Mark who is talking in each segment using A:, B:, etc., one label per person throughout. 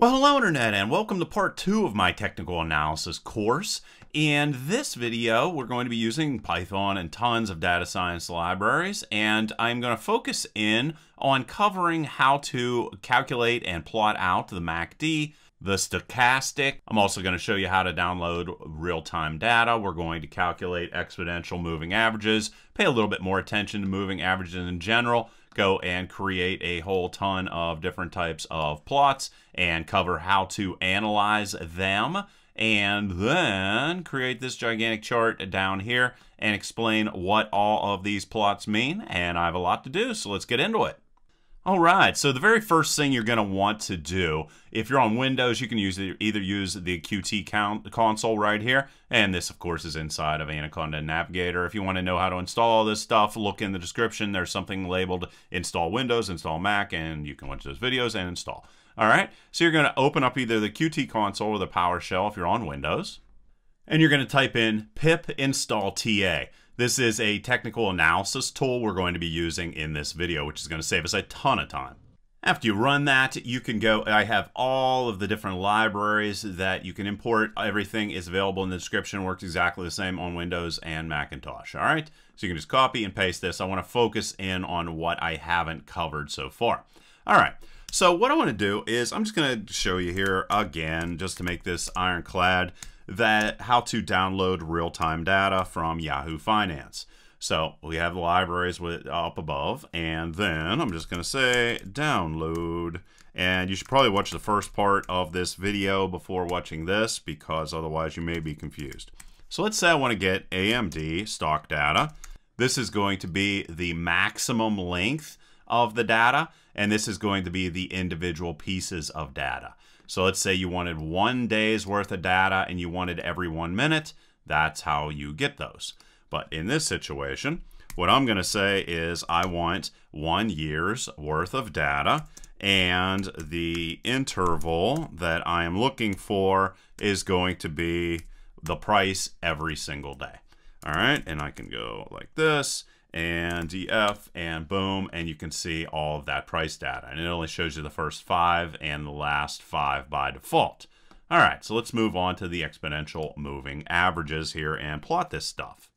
A: Well, hello Internet, and welcome to part two of my technical analysis course. In this video, we're going to be using Python and tons of data science libraries, and I'm going to focus in on covering how to calculate and plot out the MACD, the stochastic. I'm also going to show you how to download real-time data. We're going to calculate exponential moving averages, pay a little bit more attention to moving averages in general, go and create a whole ton of different types of plots and cover how to analyze them and then create this gigantic chart down here and explain what all of these plots mean. And I have a lot to do, so let's get into it. All right, so the very first thing you're going to want to do, if you're on Windows, you can use either use the Qt count, console right here, and this, of course, is inside of Anaconda Navigator. If you want to know how to install all this stuff, look in the description. There's something labeled Install Windows, Install Mac, and you can watch those videos and install. All right, so you're going to open up either the Qt console or the PowerShell if you're on Windows, and you're going to type in pip install ta. This is a technical analysis tool we're going to be using in this video, which is going to save us a ton of time. After you run that, you can go, I have all of the different libraries that you can import. Everything is available in the description, works exactly the same on Windows and Macintosh, all right? So you can just copy and paste this. I wanna focus in on what I haven't covered so far. All right, so what I wanna do is, I'm just gonna show you here again, just to make this ironclad that how to download real-time data from Yahoo Finance. So we have the libraries with, up above, and then I'm just going to say download. And you should probably watch the first part of this video before watching this because otherwise you may be confused. So let's say I want to get AMD stock data. This is going to be the maximum length of the data, and this is going to be the individual pieces of data. So let's say you wanted one day's worth of data and you wanted every one minute. That's how you get those. But in this situation, what I'm going to say is I want one year's worth of data and the interval that I am looking for is going to be the price every single day. All right, and I can go like this and DF and boom, and you can see all of that price data. And it only shows you the first five and the last five by default. All right, so let's move on to the exponential moving averages here and plot this stuff.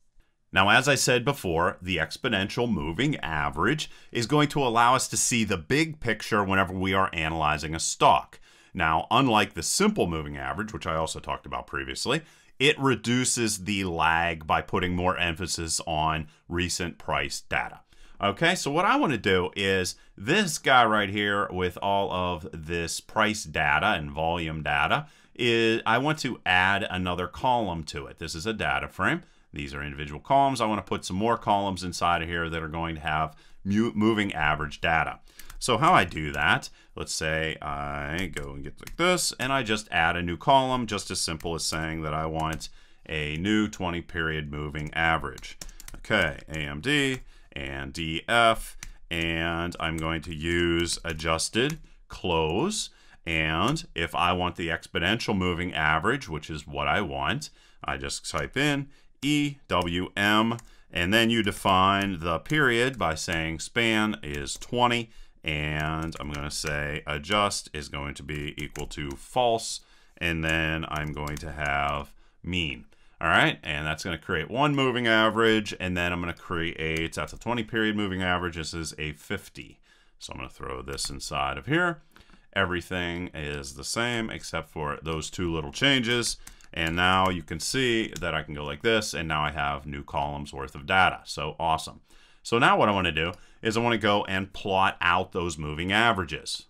A: Now, as I said before, the exponential moving average is going to allow us to see the big picture whenever we are analyzing a stock. Now, unlike the simple moving average, which I also talked about previously, it reduces the lag by putting more emphasis on recent price data. Okay, so what I want to do is this guy right here with all of this price data and volume data, is I want to add another column to it. This is a data frame. These are individual columns. I want to put some more columns inside of here that are going to have moving average data. So how I do that, let's say I go and get like this, and I just add a new column, just as simple as saying that I want a new 20 period moving average. Okay, AMD and DF, and I'm going to use adjusted close and if I want the exponential moving average, which is what I want, I just type in EWM, and then you define the period by saying span is 20, and I'm going to say adjust is going to be equal to false, and then I'm going to have mean. All right, and that's going to create one moving average, and then I'm going to create, that's a 20 period moving average, this is a 50. So I'm going to throw this inside of here everything is the same except for those two little changes. And now you can see that I can go like this, and now I have new columns worth of data. So awesome. So now what I want to do is I want to go and plot out those moving averages.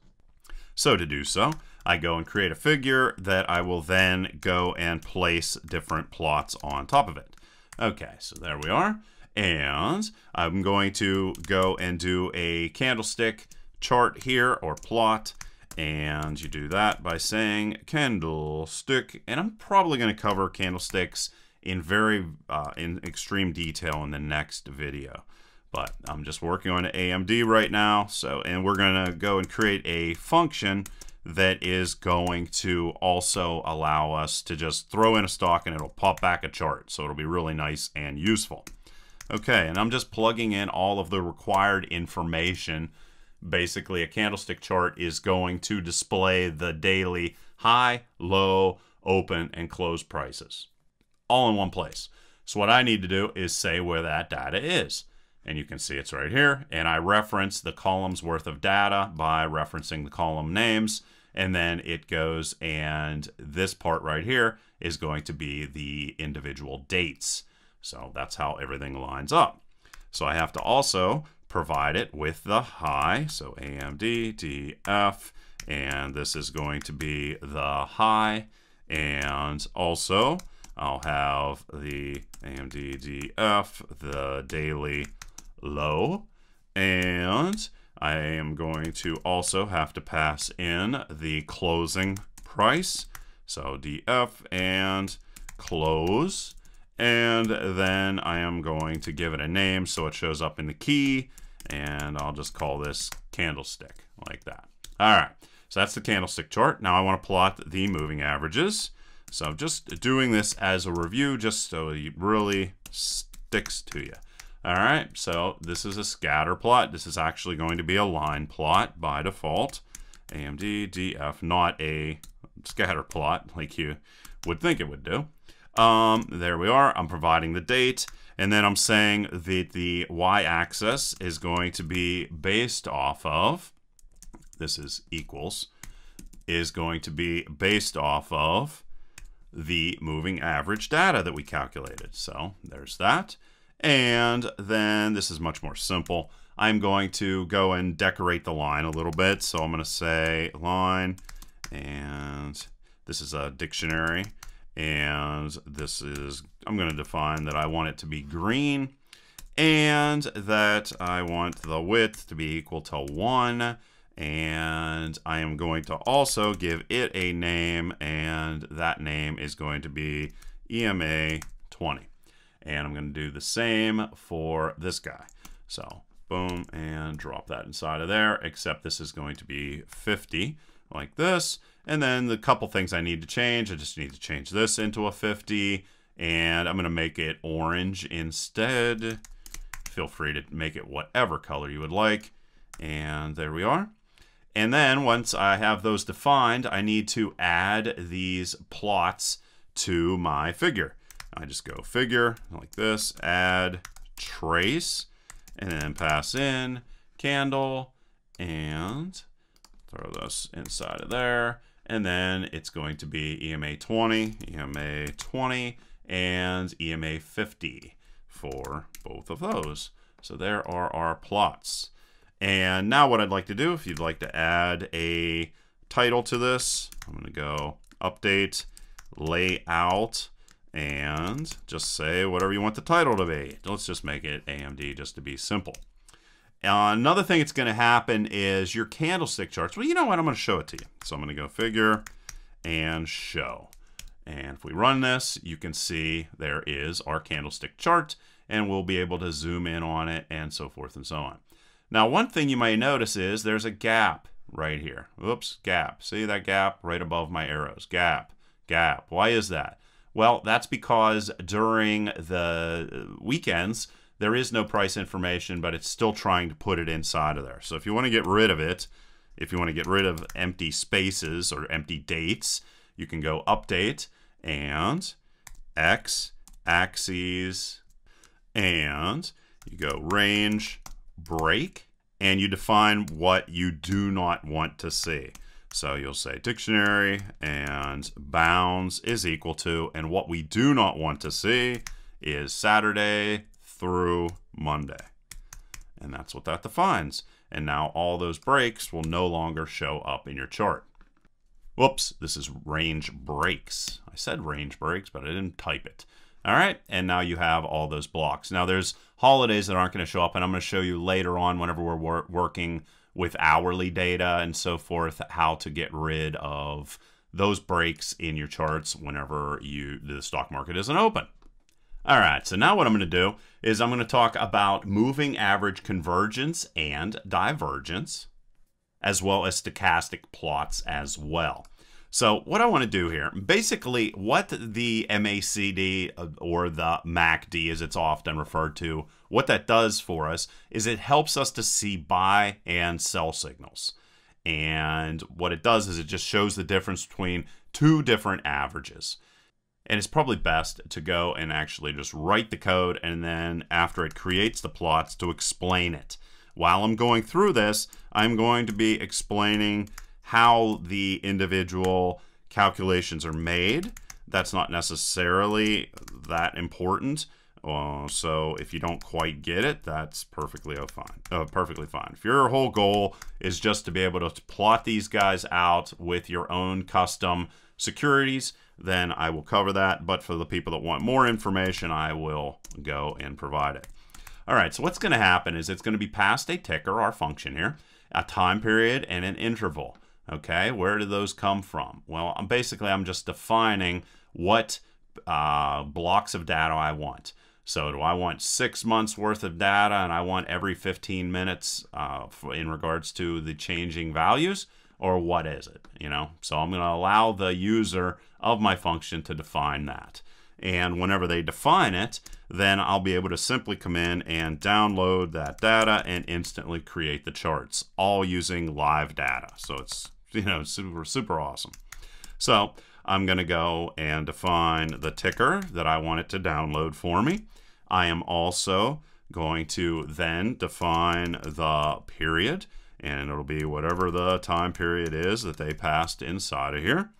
A: So to do so, I go and create a figure that I will then go and place different plots on top of it. Okay, so there we are. And I'm going to go and do a candlestick chart here or plot and you do that by saying candlestick, and I'm probably going to cover candlesticks in very uh, in extreme detail in the next video. But I'm just working on AMD right now, so and we're going to go and create a function that is going to also allow us to just throw in a stock and it'll pop back a chart. So it'll be really nice and useful. Okay, and I'm just plugging in all of the required information basically a candlestick chart is going to display the daily high, low, open, and close prices all in one place. So what I need to do is say where that data is. And you can see it's right here. And I reference the column's worth of data by referencing the column names. And then it goes and this part right here is going to be the individual dates. So that's how everything lines up. So I have to also provide it with the high. So AMD, DF, and this is going to be the high. And also, I'll have the AMD DF, the daily low. And I am going to also have to pass in the closing price. So DF and close. And then I am going to give it a name so it shows up in the key and I'll just call this candlestick like that. All right, so that's the candlestick chart. Now I want to plot the moving averages. So I'm just doing this as a review just so it really sticks to you. All right, so this is a scatter plot. This is actually going to be a line plot by default. AMD, DF, not a scatter plot like you would think it would do. Um, there we are. I'm providing the date. And then I'm saying that the y-axis is going to be based off of, this is equals, is going to be based off of the moving average data that we calculated. So there's that. And then this is much more simple. I'm going to go and decorate the line a little bit. So I'm going to say line and this is a dictionary and this is, I'm going to define that I want it to be green and that I want the width to be equal to 1 and I am going to also give it a name and that name is going to be EMA 20 and I'm going to do the same for this guy so boom and drop that inside of there except this is going to be 50 like this. And then the couple things I need to change, I just need to change this into a 50 and I'm gonna make it orange instead. Feel free to make it whatever color you would like. And there we are. And then once I have those defined, I need to add these plots to my figure. I just go figure like this, add trace, and then pass in candle and Throw this inside of there. And then it's going to be EMA 20, EMA 20, and EMA 50 for both of those. So there are our plots. And now what I'd like to do, if you'd like to add a title to this, I'm going to go update layout and just say whatever you want the title to be. Let's just make it AMD just to be simple. Uh, another thing that's going to happen is your candlestick charts. Well, you know what? I'm going to show it to you. So I'm going to go figure and show. And if we run this, you can see there is our candlestick chart and we'll be able to zoom in on it and so forth and so on. Now, one thing you might notice is there's a gap right here. Oops, gap. See that gap right above my arrows? Gap, gap. Why is that? Well, that's because during the weekends, there is no price information, but it's still trying to put it inside of there. So if you want to get rid of it, if you want to get rid of empty spaces or empty dates, you can go update and X axes and you go range break and you define what you do not want to see. So you'll say dictionary and bounds is equal to, and what we do not want to see is Saturday through Monday. And that's what that defines. And now all those breaks will no longer show up in your chart. Whoops, this is range breaks. I said range breaks, but I didn't type it. All right, and now you have all those blocks. Now there's holidays that aren't gonna show up and I'm gonna show you later on whenever we're wor working with hourly data and so forth, how to get rid of those breaks in your charts whenever you the stock market isn't open. All right, so now what I'm going to do is I'm going to talk about moving average convergence and divergence, as well as stochastic plots as well. So what I want to do here, basically what the MACD uh, or the MACD as it's often referred to, what that does for us is it helps us to see buy and sell signals. And what it does is it just shows the difference between two different averages. And it's probably best to go and actually just write the code and then after it creates the plots to explain it. While I'm going through this, I'm going to be explaining how the individual calculations are made. That's not necessarily that important. Uh, so if you don't quite get it, that's perfectly uh, fine. Uh, perfectly fine. If your whole goal is just to be able to plot these guys out with your own custom securities, then I will cover that. But for the people that want more information, I will go and provide it. All right, so what's going to happen is it's going to be past a ticker, our function here, a time period, and an interval. Okay, where do those come from? Well, I'm basically, I'm just defining what uh, blocks of data I want. So do I want six months worth of data and I want every 15 minutes uh, in regards to the changing values? or what is it, you know? So I'm going to allow the user of my function to define that. And whenever they define it, then I'll be able to simply come in and download that data and instantly create the charts, all using live data. So it's, you know, super, super awesome. So I'm going to go and define the ticker that I want it to download for me. I am also going to then define the period and it'll be whatever the time period is that they passed inside of here.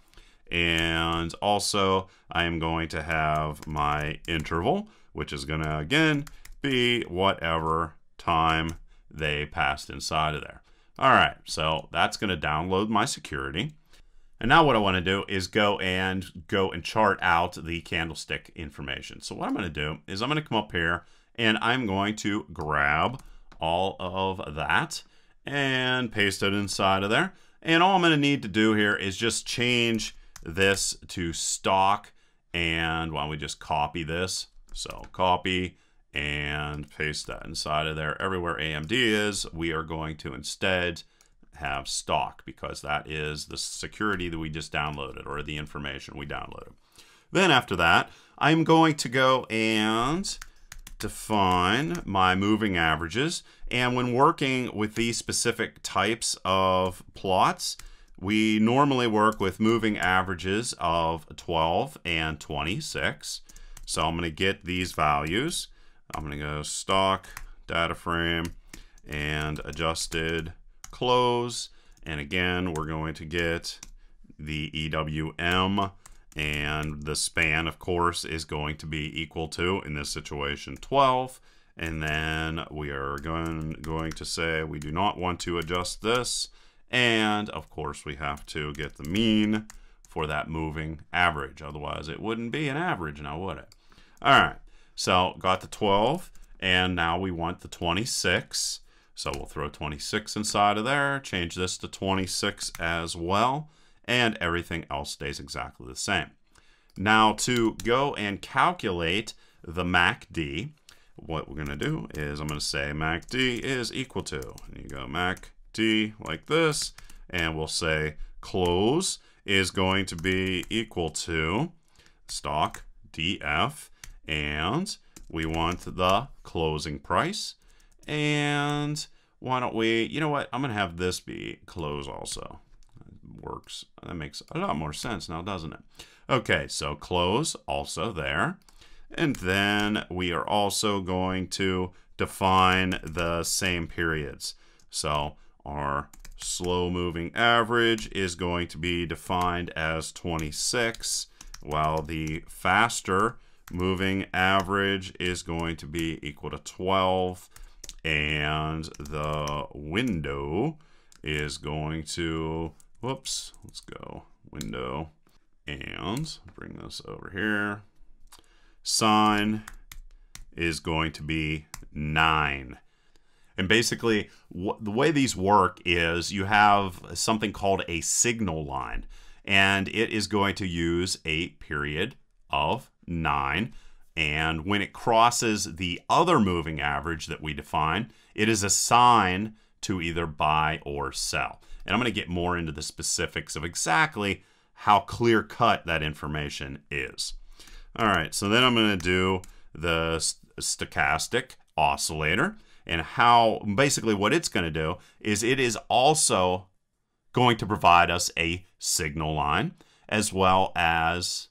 A: And also, I am going to have my interval, which is going to, again, be whatever time they passed inside of there. All right, so that's going to download my security. And now what I want to do is go and go and chart out the candlestick information. So what I'm going to do is I'm going to come up here and I'm going to grab all of that and paste it inside of there. And all I'm gonna need to do here is just change this to stock. And why don't we just copy this? So copy and paste that inside of there. Everywhere AMD is, we are going to instead have stock because that is the security that we just downloaded or the information we downloaded. Then after that, I'm going to go and define my moving averages. And when working with these specific types of plots, we normally work with moving averages of 12 and 26. So I'm going to get these values. I'm going to go stock, data frame, and adjusted close. And again, we're going to get the EWM and the span, of course, is going to be equal to, in this situation, 12. And then we are going, going to say we do not want to adjust this. And, of course, we have to get the mean for that moving average. Otherwise, it wouldn't be an average now, would it? All right, so got the 12, and now we want the 26. So we'll throw 26 inside of there, change this to 26 as well and everything else stays exactly the same. Now to go and calculate the MACD, what we're going to do is I'm going to say MACD is equal to, and you go MACD like this, and we'll say close is going to be equal to stock DF, and we want the closing price, and why don't we, you know what, I'm going to have this be close also works. That makes a lot more sense now, doesn't it? Okay, so close also there. And then we are also going to define the same periods. So our slow moving average is going to be defined as 26, while the faster moving average is going to be equal to 12 and the window is going to Whoops, let's go window and bring this over here. Sign is going to be nine. And basically, the way these work is you have something called a signal line, and it is going to use a period of nine. And when it crosses the other moving average that we define, it is a sign to either buy or sell. And I'm going to get more into the specifics of exactly how clear cut that information is. All right, so then I'm going to do the stochastic oscillator and how basically what it's going to do is it is also going to provide us a signal line as well as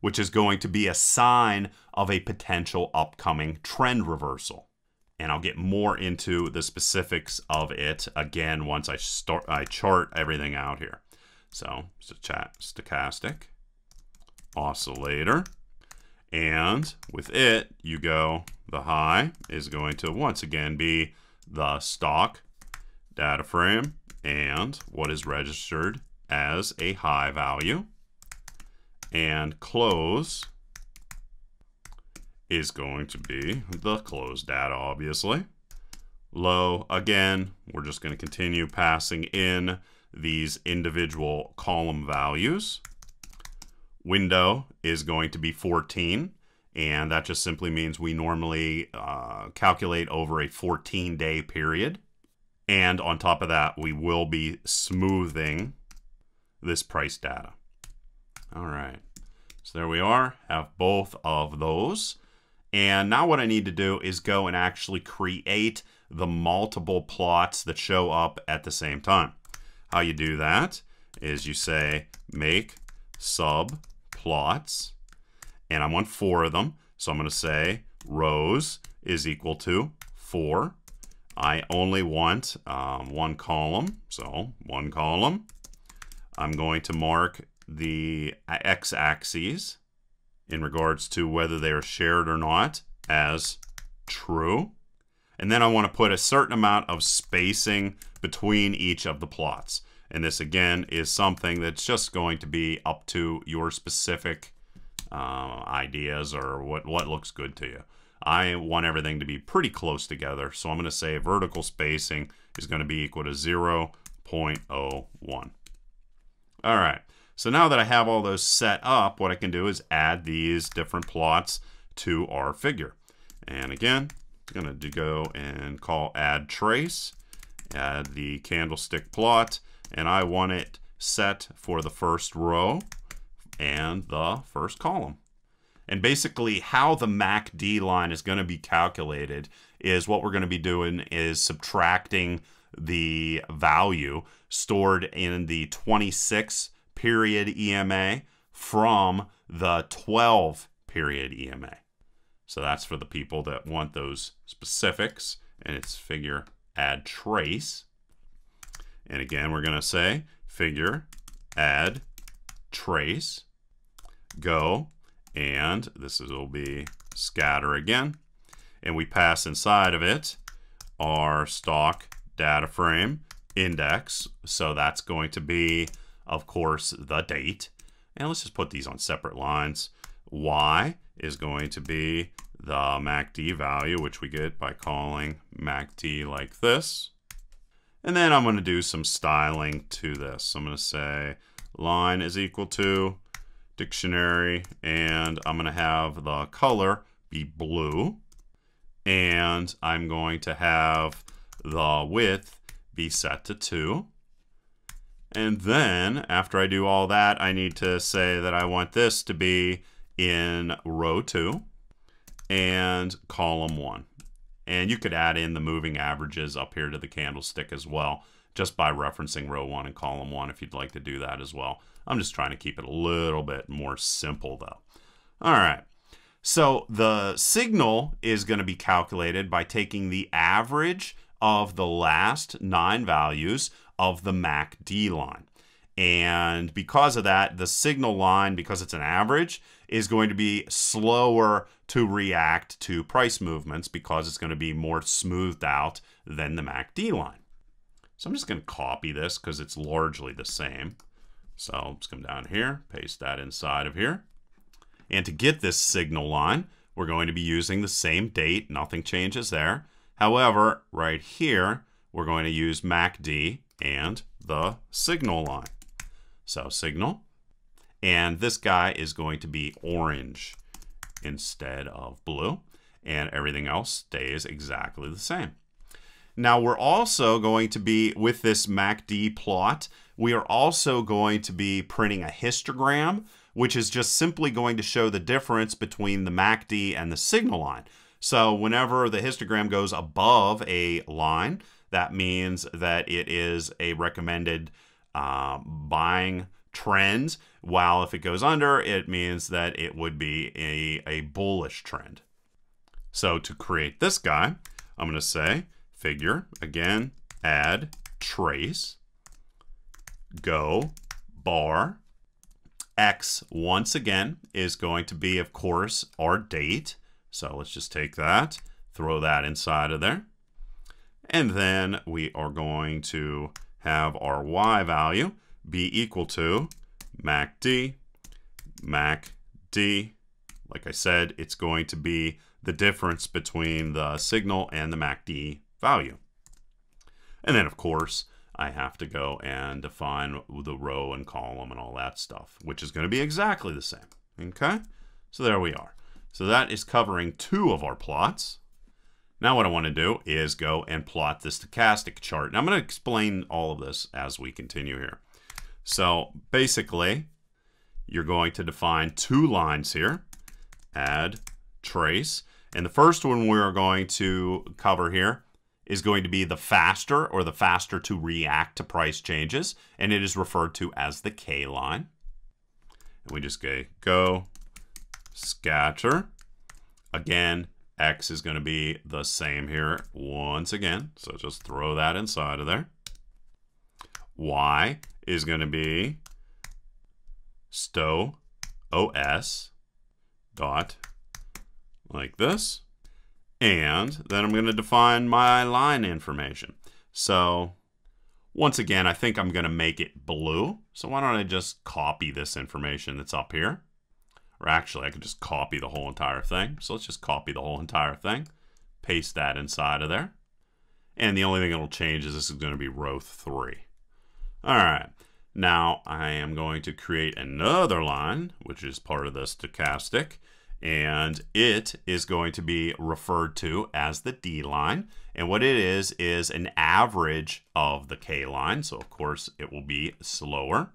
A: which is going to be a sign of a potential upcoming trend reversal and I'll get more into the specifics of it again once I start I chart everything out here. So stochastic oscillator and with it you go the high is going to once again be the stock data frame and what is registered as a high value and close is going to be the closed data, obviously. Low, again, we're just going to continue passing in these individual column values. Window is going to be 14, and that just simply means we normally uh, calculate over a 14-day period. And on top of that, we will be smoothing this price data. All right, so there we are, have both of those. And now what I need to do is go and actually create the multiple plots that show up at the same time. How you do that is you say make sub plots, and I want four of them. So I'm going to say rows is equal to four. I only want um, one column, so one column. I'm going to mark the uh, x-axis in regards to whether they are shared or not as true. And then I want to put a certain amount of spacing between each of the plots. And this again is something that's just going to be up to your specific uh, ideas or what, what looks good to you. I want everything to be pretty close together. So I'm going to say vertical spacing is going to be equal to 0.01. All right. So now that I have all those set up, what I can do is add these different plots to our figure. And again, I'm going to go and call add trace, add the candlestick plot, and I want it set for the first row and the first column. And basically how the MACD line is going to be calculated is what we're going to be doing is subtracting the value stored in the 26 period EMA from the 12 period EMA. So that's for the people that want those specifics and it's figure add trace. And again, we're going to say figure add trace, go, and this is, will be scatter again. And we pass inside of it our stock data frame index. So that's going to be of course, the date. And let's just put these on separate lines. Y is going to be the MACD value, which we get by calling MACD like this. And then I'm going to do some styling to this. So I'm going to say line is equal to dictionary, and I'm going to have the color be blue. And I'm going to have the width be set to 2. And then after I do all that, I need to say that I want this to be in row two and column one. And you could add in the moving averages up here to the candlestick as well, just by referencing row one and column one if you'd like to do that as well. I'm just trying to keep it a little bit more simple though. All right. So the signal is going to be calculated by taking the average of the last nine values of the MACD line. And because of that, the signal line, because it's an average, is going to be slower to react to price movements because it's going to be more smoothed out than the MACD line. So I'm just going to copy this because it's largely the same. So let's come down here, paste that inside of here. And to get this signal line, we're going to be using the same date. Nothing changes there. However, right here, we're going to use MACD and the signal line. So signal, and this guy is going to be orange instead of blue, and everything else stays exactly the same. Now we're also going to be, with this MACD plot, we are also going to be printing a histogram, which is just simply going to show the difference between the MACD and the signal line. So whenever the histogram goes above a line, that means that it is a recommended uh, buying trend. While if it goes under, it means that it would be a, a bullish trend. So to create this guy, I'm going to say figure, again, add trace, go bar. X, once again, is going to be, of course, our date. So let's just take that, throw that inside of there. And then we are going to have our y value be equal to MACD, MACD. Like I said, it's going to be the difference between the signal and the MACD value. And then, of course, I have to go and define the row and column and all that stuff, which is going to be exactly the same. Okay? So there we are. So that is covering two of our plots. Now what I want to do is go and plot the stochastic chart. And I'm going to explain all of this as we continue here. So basically, you're going to define two lines here, add, trace. And the first one we're going to cover here is going to be the faster or the faster to react to price changes. And it is referred to as the K line. And we just go, go scatter. Again, X is going to be the same here once again. So just throw that inside of there. Y is going to be stow os dot like this. And then I'm going to define my line information. So once again, I think I'm going to make it blue. So why don't I just copy this information that's up here or actually, I could just copy the whole entire thing. So let's just copy the whole entire thing, paste that inside of there. And the only thing that'll change is this is going to be row 3. All right. Now I am going to create another line, which is part of the stochastic, and it is going to be referred to as the D line. And what it is, is an average of the K line. So of course it will be slower.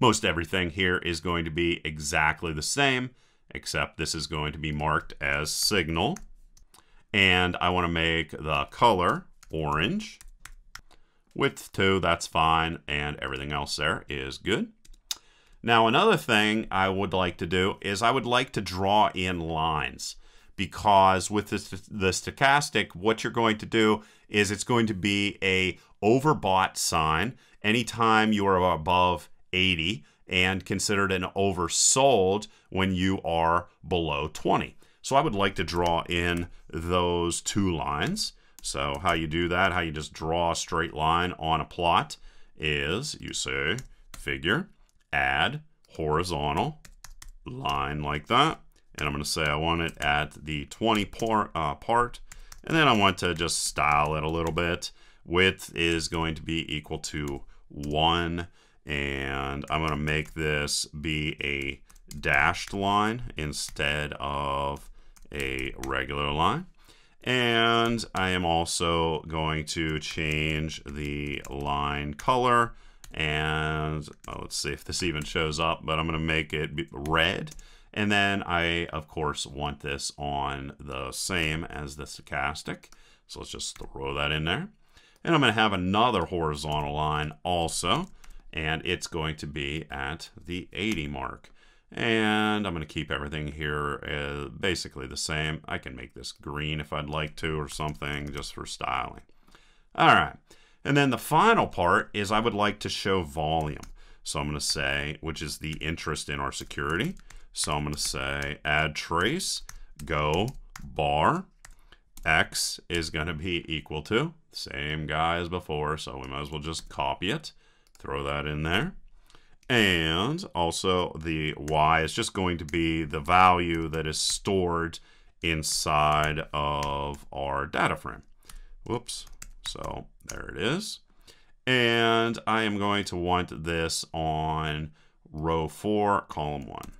A: Most everything here is going to be exactly the same, except this is going to be marked as signal. And I want to make the color orange. Width 2, that's fine, and everything else there is good. Now, another thing I would like to do is I would like to draw in lines because with this, the stochastic, what you're going to do is it's going to be a overbought sign anytime you are above 80 and considered an oversold when you are below 20. So I would like to draw in those two lines. So how you do that, how you just draw a straight line on a plot is you say figure, add horizontal line like that. And I'm going to say I want it at the 20 part, uh, part. And then I want to just style it a little bit. Width is going to be equal to 1 and I'm going to make this be a dashed line instead of a regular line. And I am also going to change the line color and oh, let's see if this even shows up, but I'm going to make it red. And then I, of course, want this on the same as the stochastic. So let's just throw that in there. And I'm going to have another horizontal line also and it's going to be at the 80 mark. And I'm going to keep everything here uh, basically the same. I can make this green if I'd like to or something just for styling. All right. And then the final part is I would like to show volume. So I'm going to say, which is the interest in our security. So I'm going to say add trace, go bar, x is going to be equal to, same guy as before, so we might as well just copy it. Throw that in there. And also the y is just going to be the value that is stored inside of our data frame. Whoops. So there it is. And I am going to want this on row four, column one.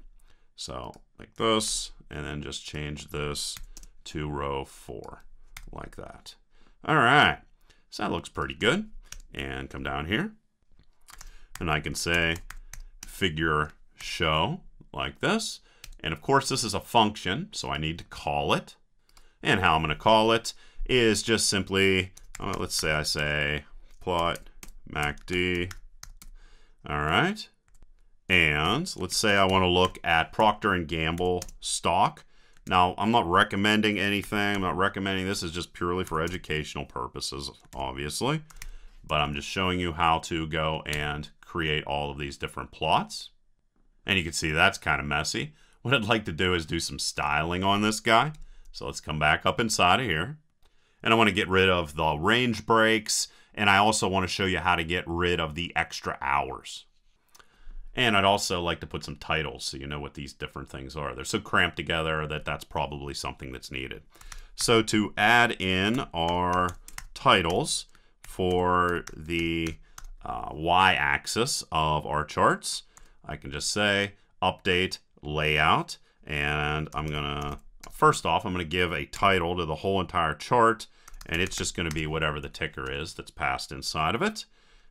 A: So like this, and then just change this to row four like that. All right. So that looks pretty good. And come down here and I can say figure show like this. And of course, this is a function, so I need to call it. And how I'm going to call it is just simply, uh, let's say I say plot MACD. All right. And let's say I want to look at Procter & Gamble stock. Now, I'm not recommending anything. I'm not recommending this is just purely for educational purposes, obviously. But I'm just showing you how to go and create all of these different plots. And you can see that's kind of messy. What I'd like to do is do some styling on this guy. So let's come back up inside of here. And I want to get rid of the range breaks. And I also want to show you how to get rid of the extra hours. And I'd also like to put some titles so you know what these different things are. They're so cramped together that that's probably something that's needed. So to add in our titles for the uh, y-axis of our charts. I can just say update layout and I'm gonna first off I'm gonna give a title to the whole entire chart and it's just gonna be whatever the ticker is that's passed inside of it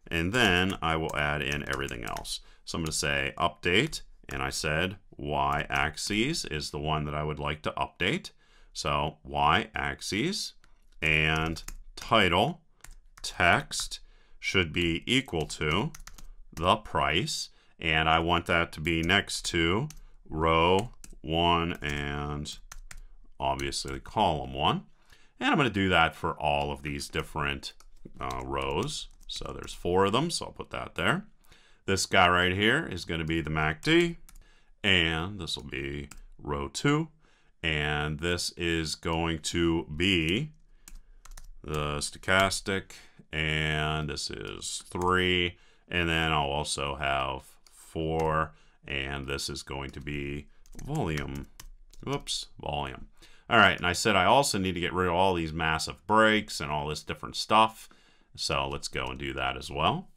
A: and then I will add in everything else so I'm gonna say update and I said y-axis is the one that I would like to update so y-axis and title text should be equal to the price. And I want that to be next to row one and obviously column one. And I'm going to do that for all of these different uh, rows. So there's four of them, so I'll put that there. This guy right here is going to be the MACD, and this will be row 2. And this is going to be the stochastic and this is three. And then I'll also have four, and this is going to be volume. Whoops, volume. All right, and I said I also need to get rid of all these massive breaks and all this different stuff. So let's go and do that as well.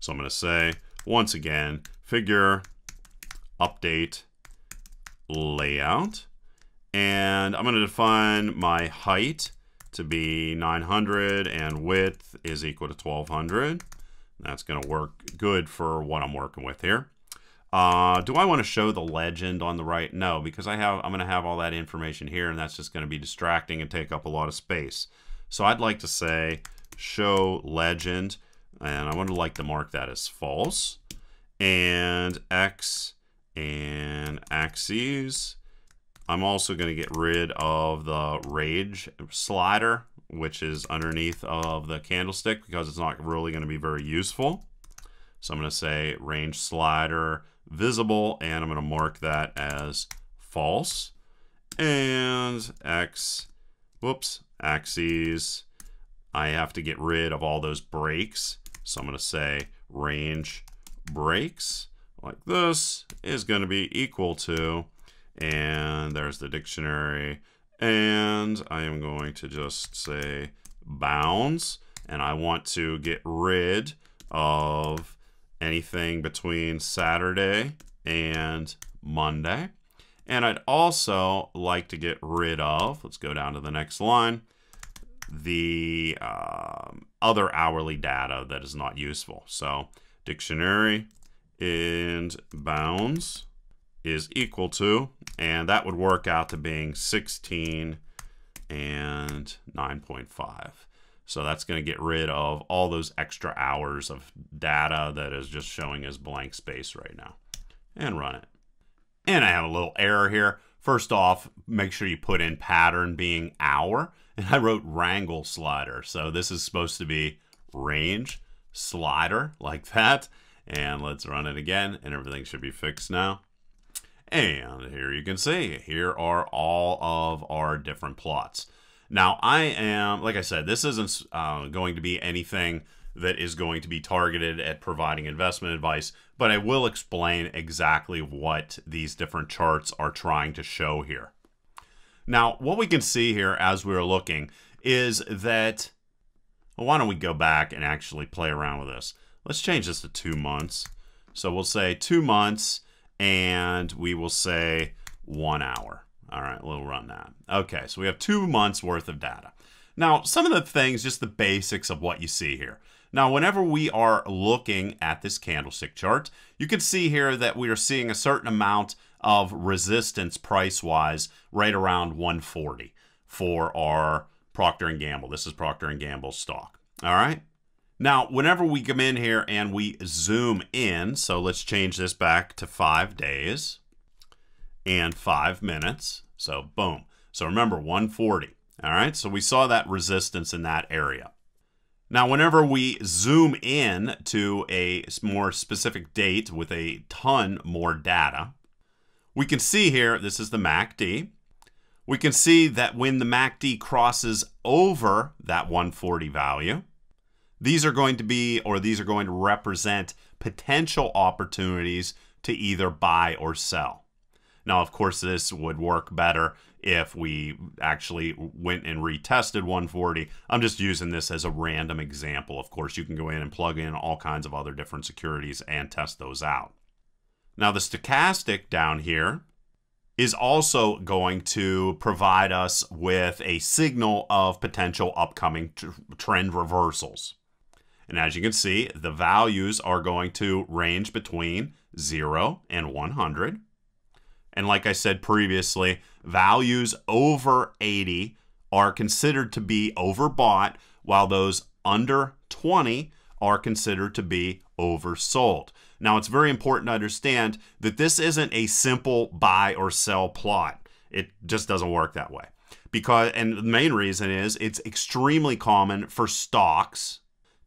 A: So I'm going to say, once again, figure, update, layout. And I'm going to define my height to be 900 and width is equal to 1200. That's going to work good for what I'm working with here. Uh, do I want to show the legend on the right? No, because I have, I'm going to have all that information here and that's just going to be distracting and take up a lot of space. So I'd like to say show legend and I want to like to mark that as false and X and axes I'm also going to get rid of the rage slider, which is underneath of the candlestick because it's not really going to be very useful. So I'm going to say range slider visible, and I'm going to mark that as false. And X, whoops, axes. I have to get rid of all those breaks. So I'm going to say range breaks like this is going to be equal to and there's the dictionary. And I am going to just say bounds, and I want to get rid of anything between Saturday and Monday. And I'd also like to get rid of, let's go down to the next line, the um, other hourly data that is not useful. So dictionary and bounds is equal to, and that would work out to being 16 and 9.5. So that's going to get rid of all those extra hours of data that is just showing as blank space right now. And run it. And I have a little error here. First off, make sure you put in pattern being hour. And I wrote wrangle slider. So this is supposed to be range slider like that. And let's run it again and everything should be fixed now. And here you can see, here are all of our different plots. Now, I am, like I said, this isn't uh, going to be anything that is going to be targeted at providing investment advice, but I will explain exactly what these different charts are trying to show here. Now, what we can see here as we are looking is that, well, why don't we go back and actually play around with this? Let's change this to two months. So we'll say two months, and we will say one hour. All right, we'll run that. Okay, so we have two months worth of data. Now, some of the things, just the basics of what you see here. Now, whenever we are looking at this candlestick chart, you can see here that we are seeing a certain amount of resistance price-wise right around 140 for our Procter & Gamble. This is Procter & Gamble stock. All right. Now, whenever we come in here and we zoom in, so let's change this back to five days and five minutes. So boom. So remember 140. All right. So we saw that resistance in that area. Now, whenever we zoom in to a more specific date with a ton more data, we can see here, this is the MACD. We can see that when the MACD crosses over that 140 value, these are going to be, or these are going to represent potential opportunities to either buy or sell. Now, of course, this would work better if we actually went and retested 140. I'm just using this as a random example. Of course, you can go in and plug in all kinds of other different securities and test those out. Now, the stochastic down here is also going to provide us with a signal of potential upcoming trend reversals. And as you can see, the values are going to range between 0 and 100. And like I said previously, values over 80 are considered to be overbought, while those under 20 are considered to be oversold. Now, it's very important to understand that this isn't a simple buy or sell plot. It just doesn't work that way. Because, and the main reason is it's extremely common for stocks,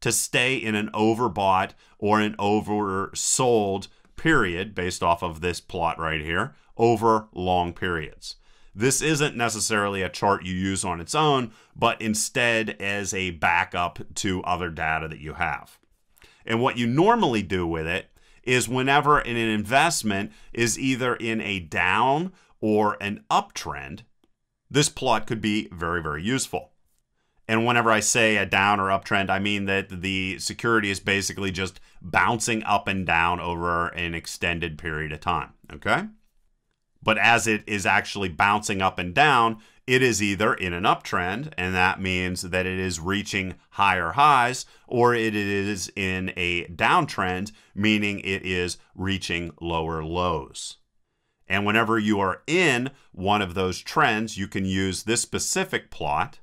A: to stay in an overbought or an oversold period based off of this plot right here over long periods. This isn't necessarily a chart you use on its own, but instead as a backup to other data that you have. And what you normally do with it is whenever an investment is either in a down or an uptrend, this plot could be very, very useful. And whenever I say a down or uptrend, I mean that the security is basically just bouncing up and down over an extended period of time. Okay. But as it is actually bouncing up and down, it is either in an uptrend, and that means that it is reaching higher highs, or it is in a downtrend, meaning it is reaching lower lows. And whenever you are in one of those trends, you can use this specific plot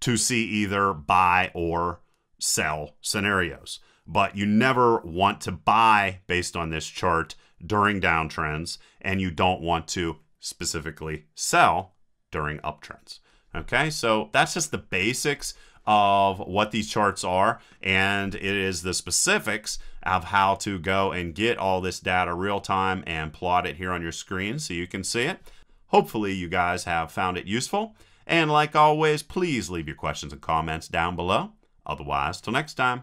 A: to see either buy or sell scenarios. But you never want to buy based on this chart during downtrends, and you don't want to specifically sell during uptrends. Okay, so that's just the basics of what these charts are, and it is the specifics of how to go and get all this data real time and plot it here on your screen so you can see it. Hopefully you guys have found it useful. And like always, please leave your questions and comments down below. Otherwise, till next time.